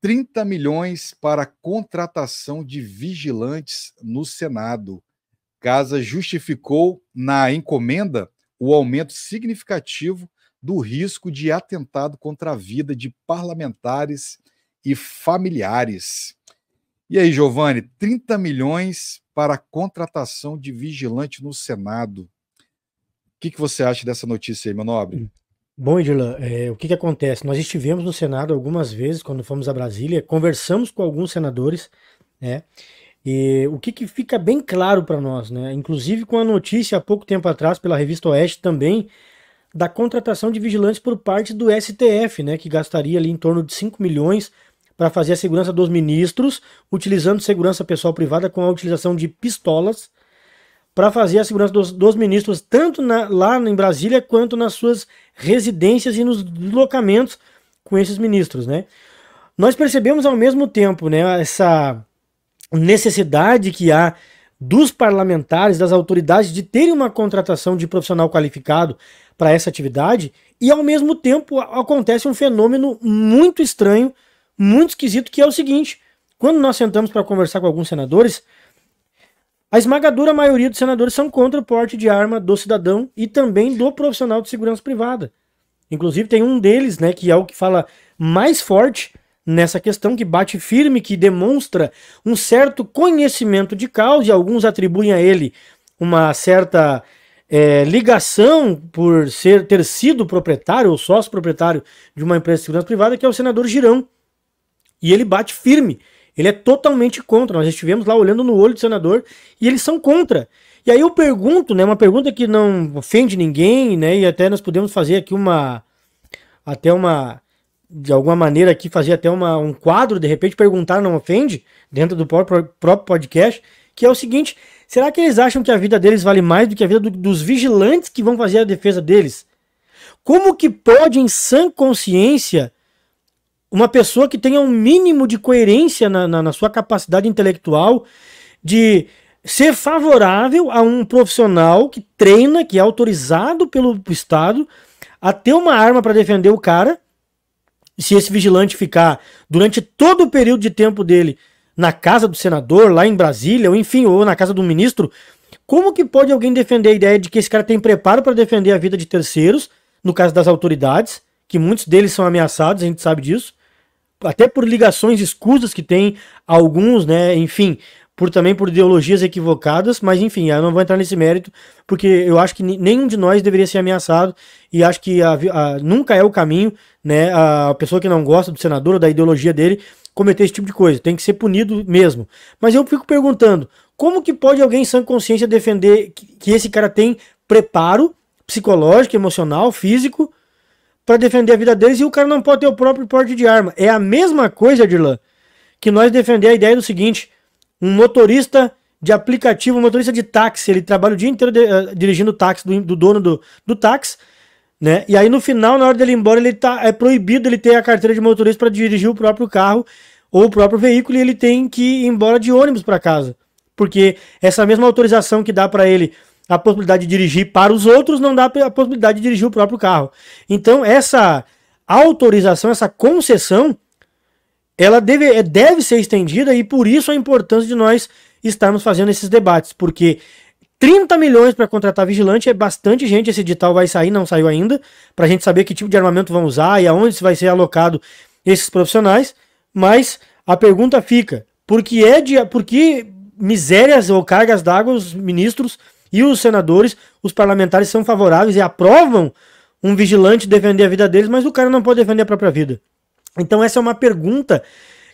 30 milhões para contratação de vigilantes no Senado. Casa justificou na encomenda o aumento significativo do risco de atentado contra a vida de parlamentares e familiares. E aí, Giovanni, 30 milhões para a contratação de vigilante no Senado. O que, que você acha dessa notícia aí, meu nobre? Bom, Edila, é, o que, que acontece? Nós estivemos no Senado algumas vezes quando fomos a Brasília, conversamos com alguns senadores, né? E o que, que fica bem claro para nós, né? Inclusive com a notícia há pouco tempo atrás pela revista Oeste também da contratação de vigilantes por parte do STF, né? Que gastaria ali em torno de 5 milhões para fazer a segurança dos ministros, utilizando segurança pessoal privada com a utilização de pistolas para fazer a segurança dos, dos ministros tanto na, lá em Brasília quanto nas suas residências e nos deslocamentos com esses ministros, né? Nós percebemos ao mesmo tempo, né, essa necessidade que há dos parlamentares, das autoridades de terem uma contratação de profissional qualificado para essa atividade, e ao mesmo tempo acontece um fenômeno muito estranho, muito esquisito, que é o seguinte: quando nós sentamos para conversar com alguns senadores, a esmagadora maioria dos senadores são contra o porte de arma do cidadão e também do profissional de segurança privada. Inclusive, tem um deles, né, que é o que fala mais forte nessa questão, que bate firme, que demonstra um certo conhecimento de causa, e alguns atribuem a ele uma certa é, ligação por ser ter sido proprietário ou sócio proprietário de uma empresa de segurança privada, que é o senador Girão. E ele bate firme ele é totalmente contra. Nós estivemos lá olhando no olho do senador e eles são contra. E aí eu pergunto, né, uma pergunta que não ofende ninguém, né, e até nós podemos fazer aqui uma até uma de alguma maneira aqui fazer até uma, um quadro, de repente perguntar não ofende dentro do próprio, próprio podcast, que é o seguinte, será que eles acham que a vida deles vale mais do que a vida do, dos vigilantes que vão fazer a defesa deles? Como que pode em sã consciência uma pessoa que tenha um mínimo de coerência na, na, na sua capacidade intelectual de ser favorável a um profissional que treina, que é autorizado pelo Estado a ter uma arma para defender o cara. Se esse vigilante ficar durante todo o período de tempo dele na casa do senador, lá em Brasília, ou enfim, ou na casa do ministro, como que pode alguém defender a ideia de que esse cara tem preparo para defender a vida de terceiros, no caso das autoridades, que muitos deles são ameaçados, a gente sabe disso, até por ligações escusas que tem alguns, né? Enfim, por também por ideologias equivocadas, mas enfim, eu não vou entrar nesse mérito, porque eu acho que nenhum de nós deveria ser ameaçado e acho que a, a, nunca é o caminho, né? A pessoa que não gosta do senador ou da ideologia dele cometer esse tipo de coisa, tem que ser punido mesmo. Mas eu fico perguntando, como que pode alguém sem sã consciência defender que, que esse cara tem preparo psicológico, emocional, físico para defender a vida deles e o cara não pode ter o próprio porte de arma. É a mesma coisa, Dirlan, que nós defender a ideia do seguinte: um motorista de aplicativo, um motorista de táxi, ele trabalha o dia inteiro de, uh, dirigindo o táxi, do, do dono do, do táxi, né? E aí no final, na hora dele ir embora, ele tá, é proibido ele ter a carteira de motorista para dirigir o próprio carro ou o próprio veículo e ele tem que ir embora de ônibus para casa. Porque essa mesma autorização que dá para ele a possibilidade de dirigir para os outros, não dá a possibilidade de dirigir o próprio carro. Então, essa autorização, essa concessão, ela deve, é, deve ser estendida e por isso a importância de nós estarmos fazendo esses debates, porque 30 milhões para contratar vigilante é bastante gente. Esse edital vai sair, não saiu ainda, para a gente saber que tipo de armamento vão usar e aonde vai ser alocado esses profissionais. Mas a pergunta fica: por que, é de, por que misérias ou cargas d'água os ministros e os senadores, os parlamentares são favoráveis e aprovam um vigilante defender a vida deles, mas o cara não pode defender a própria vida. Então essa é uma pergunta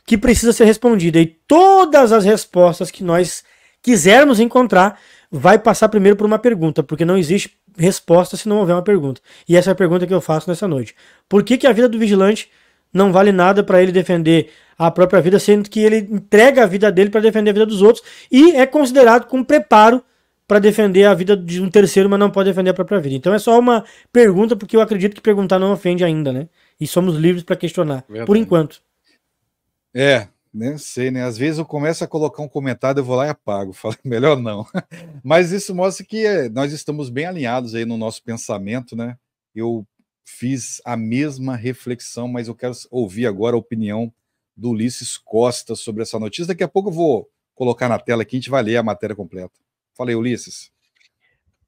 que precisa ser respondida e todas as respostas que nós quisermos encontrar vai passar primeiro por uma pergunta, porque não existe resposta se não houver uma pergunta. E essa é a pergunta que eu faço nessa noite. Por que, que a vida do vigilante não vale nada para ele defender a própria vida, sendo que ele entrega a vida dele para defender a vida dos outros e é considerado com preparo para defender a vida de um terceiro, mas não pode defender a própria vida. Então é só uma pergunta, porque eu acredito que perguntar não ofende ainda, né? E somos livres para questionar, Verdade. por enquanto. É, nem né? sei, né? Às vezes eu começo a colocar um comentário, eu vou lá e apago, falo, melhor não. Mas isso mostra que é, nós estamos bem alinhados aí no nosso pensamento, né? Eu fiz a mesma reflexão, mas eu quero ouvir agora a opinião do Ulisses Costa sobre essa notícia. Daqui a pouco eu vou colocar na tela aqui, a gente vai ler a matéria completa. Falei, Ulisses.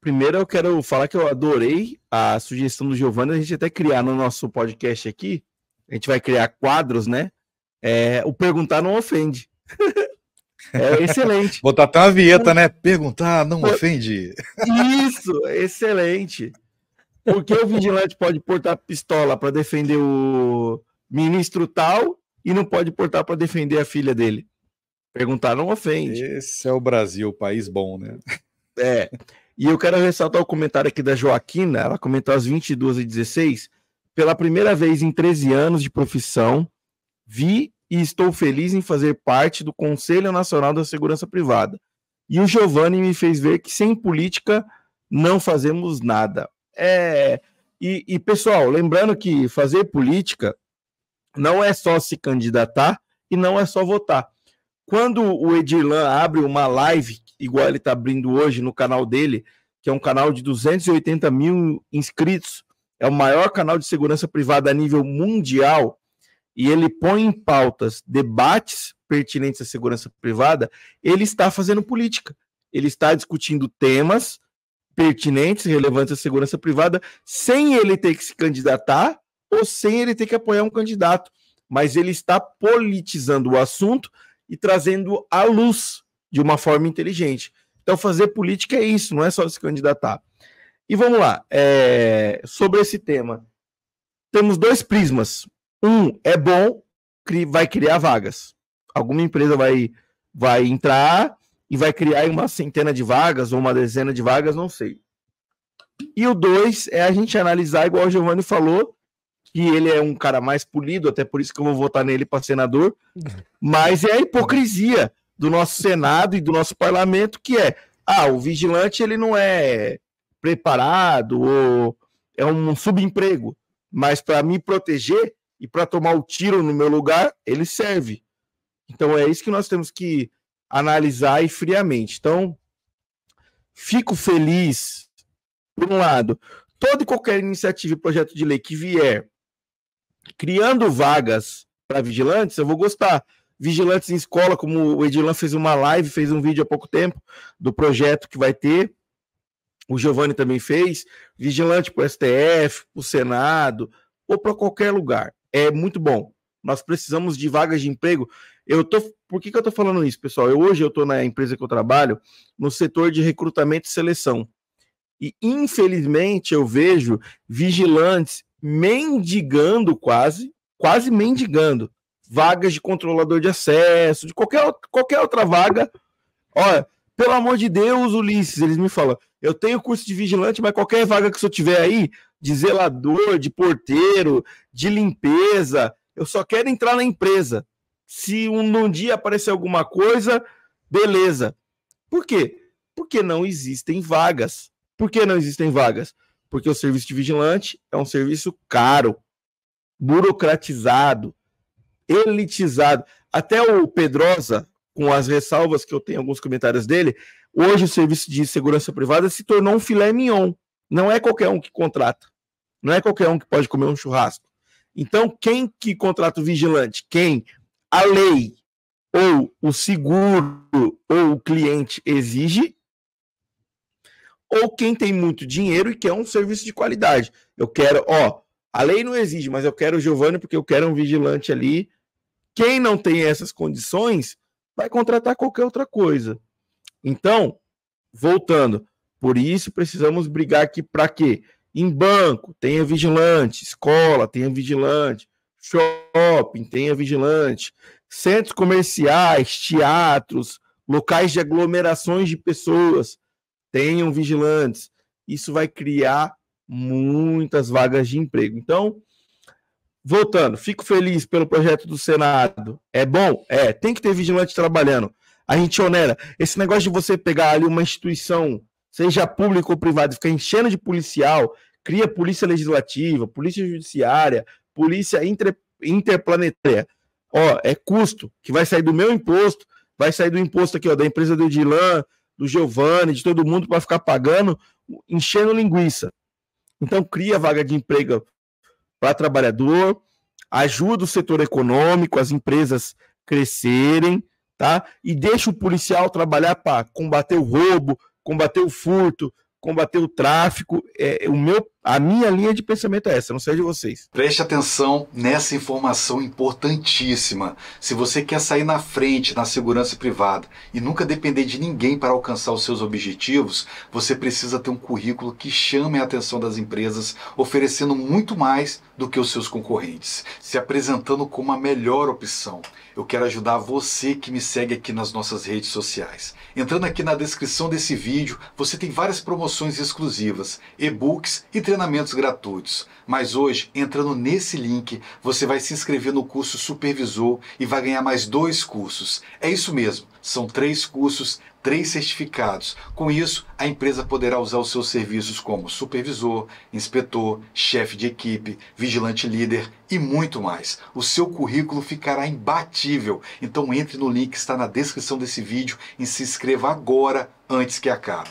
Primeiro eu quero falar que eu adorei a sugestão do Giovanni, a gente até criar no nosso podcast aqui, a gente vai criar quadros, né? É, o perguntar não ofende. É excelente. Botar até uma vinheta, né? Perguntar não ofende. Isso, excelente. Porque o vigilante pode portar pistola para defender o ministro tal e não pode portar para defender a filha dele. Perguntar não ofende. Esse é o Brasil, o país bom, né? É. E eu quero ressaltar o comentário aqui da Joaquina, ela comentou às 22 e 16 Pela primeira vez em 13 anos de profissão, vi e estou feliz em fazer parte do Conselho Nacional da Segurança Privada. E o Giovanni me fez ver que sem política não fazemos nada. É. E, e pessoal, lembrando que fazer política não é só se candidatar e não é só votar quando o Edirlan abre uma live, igual ele está abrindo hoje no canal dele, que é um canal de 280 mil inscritos, é o maior canal de segurança privada a nível mundial, e ele põe em pautas debates pertinentes à segurança privada, ele está fazendo política. Ele está discutindo temas pertinentes, relevantes à segurança privada, sem ele ter que se candidatar ou sem ele ter que apoiar um candidato. Mas ele está politizando o assunto e trazendo a luz de uma forma inteligente. Então, fazer política é isso, não é só se candidatar. E vamos lá, é... sobre esse tema. Temos dois prismas. Um é bom, vai criar vagas. Alguma empresa vai, vai entrar e vai criar uma centena de vagas ou uma dezena de vagas, não sei. E o dois é a gente analisar, igual o Giovanni falou, que ele é um cara mais polido, até por isso que eu vou votar nele para senador, mas é a hipocrisia do nosso Senado e do nosso parlamento que é, ah, o vigilante ele não é preparado ou é um subemprego, mas para me proteger e para tomar o tiro no meu lugar, ele serve. Então é isso que nós temos que analisar e friamente. Então, fico feliz por um lado, toda e qualquer iniciativa e projeto de lei que vier criando vagas para vigilantes, eu vou gostar. Vigilantes em escola, como o Edilan fez uma live, fez um vídeo há pouco tempo do projeto que vai ter. O Giovanni também fez. Vigilante para o STF, para o Senado, ou para qualquer lugar. É muito bom. Nós precisamos de vagas de emprego. Eu tô, por que, que eu estou falando isso, pessoal? Eu, hoje eu estou na empresa que eu trabalho, no setor de recrutamento e seleção. E, infelizmente, eu vejo vigilantes mendigando quase, quase mendigando vagas de controlador de acesso, de qualquer, qualquer outra vaga. Olha, pelo amor de Deus, Ulisses, eles me falam, eu tenho curso de vigilante, mas qualquer vaga que eu tiver aí, de zelador, de porteiro, de limpeza, eu só quero entrar na empresa. Se um, um dia aparecer alguma coisa, beleza. Por quê? Porque não existem vagas. Por que não existem vagas? porque o serviço de vigilante é um serviço caro, burocratizado, elitizado. Até o Pedrosa, com as ressalvas que eu tenho alguns comentários dele, hoje o serviço de segurança privada se tornou um filé mignon. Não é qualquer um que contrata. Não é qualquer um que pode comer um churrasco. Então, quem que contrata o vigilante? Quem? A lei ou o seguro ou o cliente exige ou quem tem muito dinheiro e quer um serviço de qualidade. Eu quero, ó, a lei não exige, mas eu quero o Giovanni porque eu quero um vigilante ali. Quem não tem essas condições vai contratar qualquer outra coisa. Então, voltando, por isso precisamos brigar aqui para quê? Em banco, tenha vigilante, escola, tenha vigilante, shopping, tenha vigilante, centros comerciais, teatros, locais de aglomerações de pessoas, tenham vigilantes. Isso vai criar muitas vagas de emprego. Então, voltando, fico feliz pelo projeto do Senado. É bom? É, tem que ter vigilante trabalhando. A gente onera. Esse negócio de você pegar ali uma instituição, seja pública ou privada, ficar enchendo de policial, cria polícia legislativa, polícia judiciária, polícia inter, interplanetária. Ó, é custo que vai sair do meu imposto, vai sair do imposto aqui, ó, da empresa do Dilan, do Giovanni, de todo mundo para ficar pagando, enchendo linguiça. Então cria vaga de emprego para trabalhador, ajuda o setor econômico, as empresas crescerem, tá? E deixa o policial trabalhar para combater o roubo, combater o furto, combater o tráfico. É, o meu a minha linha de pensamento é essa, não sei de vocês. Preste atenção nessa informação importantíssima. Se você quer sair na frente na segurança privada e nunca depender de ninguém para alcançar os seus objetivos, você precisa ter um currículo que chame a atenção das empresas, oferecendo muito mais do que os seus concorrentes, se apresentando como a melhor opção. Eu quero ajudar você que me segue aqui nas nossas redes sociais. Entrando aqui na descrição desse vídeo, você tem várias promoções exclusivas, e-books e treinamentos gratuitos, mas hoje, entrando nesse link, você vai se inscrever no curso Supervisor e vai ganhar mais dois cursos. É isso mesmo, são três cursos, três certificados. Com isso, a empresa poderá usar os seus serviços como supervisor, inspetor, chefe de equipe, vigilante líder e muito mais. O seu currículo ficará imbatível. Então entre no link que está na descrição desse vídeo e se inscreva agora antes que acabe.